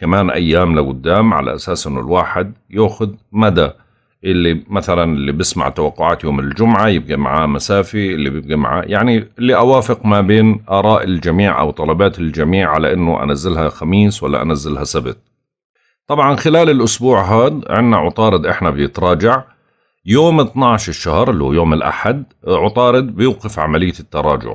كمان ايام لقدام على اساس انه الواحد ياخذ مدى اللي مثلا اللي بسمع توقعات يوم الجمعة يبقى معاه مسافة اللي بيبقى معاه يعني اللي أوافق ما بين آراء الجميع أو طلبات الجميع على أنه أنزلها خميس ولا أنزلها سبت طبعا خلال الأسبوع هاد عنا عطارد إحنا بيتراجع يوم 12 الشهر اللي هو يوم الأحد عطارد بيوقف عملية التراجع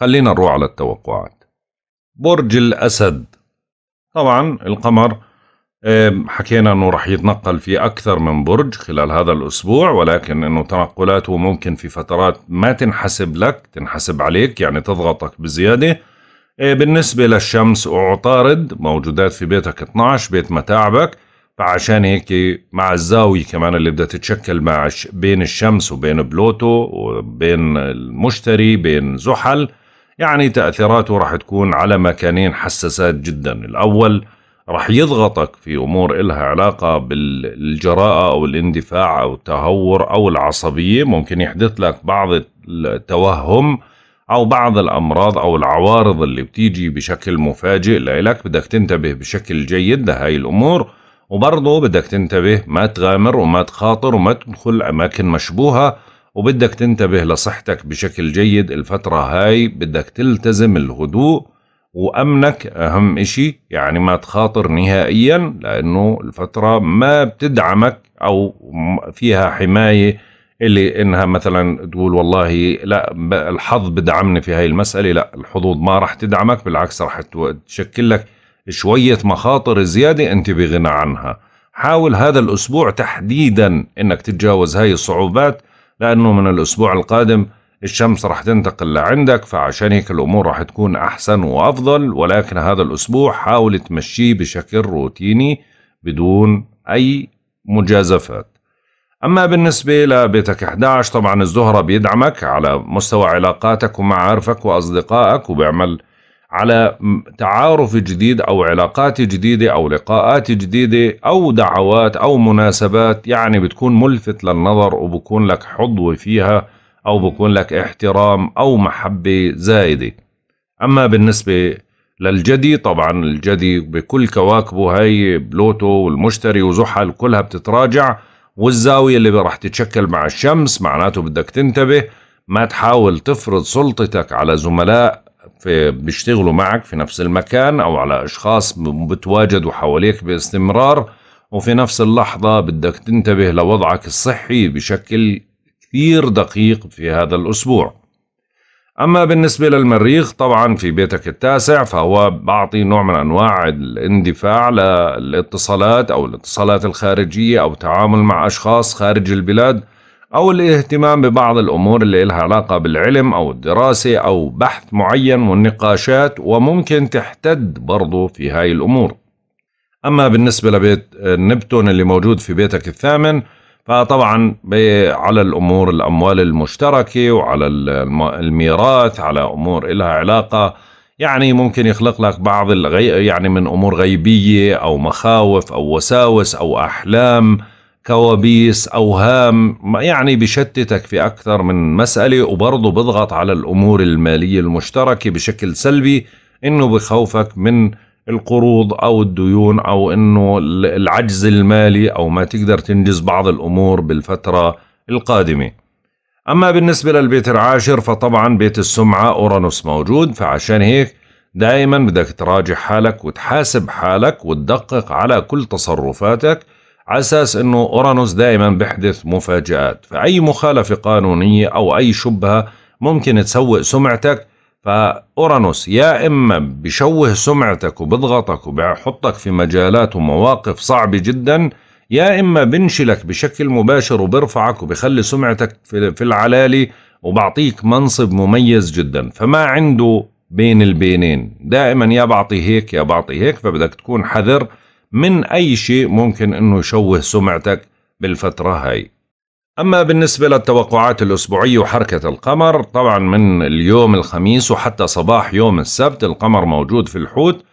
خلينا نروح على التوقعات برج الأسد طبعا القمر حكينا أنه رح يتنقل في أكثر من برج خلال هذا الأسبوع ولكن أنه تنقلاته ممكن في فترات ما تنحسب لك تنحسب عليك يعني تضغطك بزيادة آه، بالنسبة للشمس وعطارد موجودات في بيتك 12 بيت متاعبك فعشان هيك مع الزاوية كمان اللي بدها تتشكل مع بين الشمس وبين بلوتو وبين المشتري بين زحل يعني تأثيراته راح تكون على مكانين حساسات جدا الأول راح يضغطك في أمور إلها علاقة بالجراءة أو الاندفاع أو التهور أو العصبية ممكن يحدث لك بعض التوهم أو بعض الأمراض أو العوارض اللي بتيجي بشكل مفاجئ لإلك بدك تنتبه بشكل جيد لهاي الأمور وبرضه بدك تنتبه ما تغامر وما تخاطر وما تدخل أماكن مشبوهة وبدك تنتبه لصحتك بشكل جيد الفترة هاي بدك تلتزم الهدوء وأمنك أهم إشي يعني ما تخاطر نهائيا لأنه الفترة ما بتدعمك أو فيها حماية اللي إنها مثلا تقول والله لا الحظ بدعمني في هاي المسألة لا الحظوظ ما راح تدعمك بالعكس راح تشكل لك شوية مخاطر زيادة أنت بغنى عنها حاول هذا الأسبوع تحديدا أنك تتجاوز هاي الصعوبات لأنه من الأسبوع القادم الشمس راح تنتقل لعندك فعشان هيك الأمور راح تكون أحسن وأفضل ولكن هذا الأسبوع حاول تمشيه بشكل روتيني بدون أي مجازفات أما بالنسبة لبيتك 11 طبعا الزهرة بيدعمك على مستوى علاقاتك ومعارفك وأصدقائك وبيعمل على تعارف جديد أو علاقات جديدة أو لقاءات جديدة أو دعوات أو مناسبات يعني بتكون ملفت للنظر وبكون لك حظوة فيها أو بكون لك احترام أو محبة زايدة أما بالنسبة للجدي طبعا الجدي بكل كواكبه هاي بلوتو والمشتري وزحل كلها بتتراجع والزاوية اللي راح تتشكل مع الشمس معناته بدك تنتبه ما تحاول تفرض سلطتك على زملاء في بيشتغلوا معك في نفس المكان او على اشخاص بتواجدوا حواليك باستمرار وفي نفس اللحظه بدك تنتبه لوضعك الصحي بشكل كثير دقيق في هذا الاسبوع. اما بالنسبه للمريخ طبعا في بيتك التاسع فهو بعطي نوع من انواع الاندفاع للاتصالات او الاتصالات الخارجيه او تعامل مع اشخاص خارج البلاد أو الاهتمام ببعض الأمور اللي لها علاقة بالعلم أو الدراسة أو بحث معين والنقاشات وممكن تحتد برضو في هاي الأمور أما بالنسبة لبيت نبتون اللي موجود في بيتك الثامن فطبعا على الأمور الأموال المشتركة وعلى الميراث على أمور لها علاقة يعني ممكن يخلق لك بعض الغي... يعني من أمور غيبية أو مخاوف أو وساوس أو أحلام كوابيس أوهام يعني بشتتك في أكثر من مسألة وبرضه بضغط على الأمور المالية المشتركة بشكل سلبي إنه بخوفك من القروض أو الديون أو إنه العجز المالي أو ما تقدر تنجز بعض الأمور بالفترة القادمة أما بالنسبة للبيت العاشر فطبعا بيت السمعة أورانوس موجود فعشان هيك دائما بدك تراجع حالك وتحاسب حالك وتدقق على كل تصرفاتك على اساس انه اورانوس دائما بيحدث مفاجآت فاي مخالفه قانونيه او اي شبهه ممكن تسوق سمعتك فاورانوس يا اما بشوه سمعتك وبضغطك وبحطك في مجالات ومواقف صعبه جدا يا اما بنشلك بشكل مباشر وبرفعك وبخلي سمعتك في العلالي وبعطيك منصب مميز جدا فما عنده بين البينين دائما يا بعطي هيك يا بعطي هيك فبدك تكون حذر من أي شيء ممكن أنه يشوه سمعتك بالفترة هاي أما بالنسبة للتوقعات الأسبوعية وحركة القمر طبعا من اليوم الخميس وحتى صباح يوم السبت القمر موجود في الحوت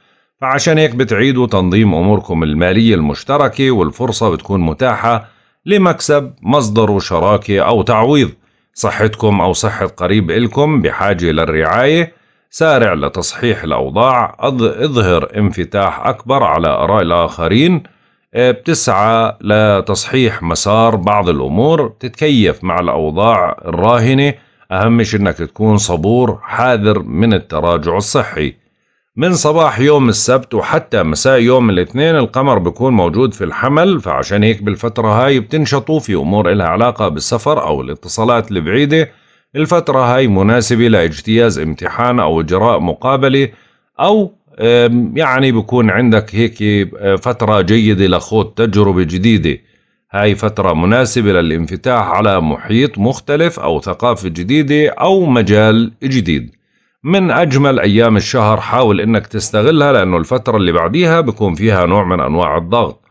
فعشان هيك بتعيدوا تنظيم أموركم المالية المشتركة والفرصة بتكون متاحة لمكسب مصدر شراكة أو تعويض صحتكم أو صحة قريب إلكم بحاجة للرعاية سارع لتصحيح الأوضاع اظهر انفتاح أكبر على آراء الآخرين آه، بتسعى لتصحيح مسار بعض الأمور تتكيف مع الأوضاع الراهنة أهم شيء أنك تكون صبور حاذر من التراجع الصحي من صباح يوم السبت وحتى مساء يوم الاثنين القمر بيكون موجود في الحمل فعشان هيك بالفترة هاي بتنشطوا في أمور إلها علاقة بالسفر أو الاتصالات البعيدة الفترة هاي مناسبة لاجتياز امتحان أو إجراء مقابلة أو يعني بكون عندك هيك آه، فترة جيدة لخوض تجربة جديدة هاي فترة مناسبة للانفتاح على محيط مختلف أو ثقافة جديدة أو مجال جديد من أجمل أيام الشهر حاول أنك تستغلها لأنه الفترة اللي بعديها بكون فيها نوع من أنواع الضغط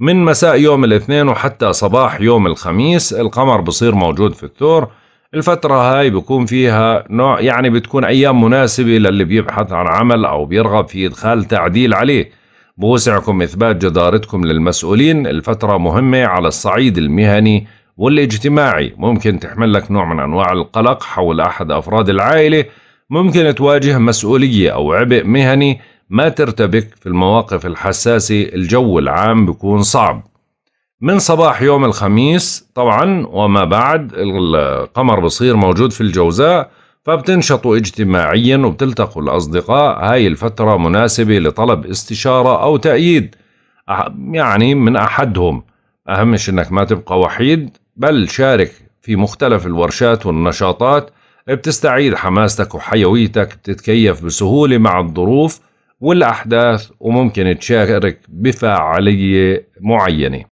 من مساء يوم الاثنين وحتى صباح يوم الخميس القمر بصير موجود في الثور الفترة هاي بكون فيها نوع يعني بتكون أيام مناسبة للي بيبحث عن عمل أو بيرغب في إدخال تعديل عليه بوسعكم إثبات جدارتكم للمسؤولين الفترة مهمة على الصعيد المهني والاجتماعي ممكن تحمل لك نوع من أنواع القلق حول أحد أفراد العائلة ممكن تواجه مسؤولية أو عبء مهني ما ترتبك في المواقف الحساسة الجو العام بكون صعب من صباح يوم الخميس طبعا وما بعد القمر بصير موجود في الجوزاء فبتنشطوا اجتماعيا وبتلتقوا الأصدقاء هاي الفترة مناسبة لطلب استشارة أو تأييد يعني من أحدهم أهمش أنك ما تبقى وحيد بل شارك في مختلف الورشات والنشاطات بتستعيد حماستك وحيويتك بتتكيف بسهولة مع الظروف والأحداث وممكن تشارك بفعالية معينة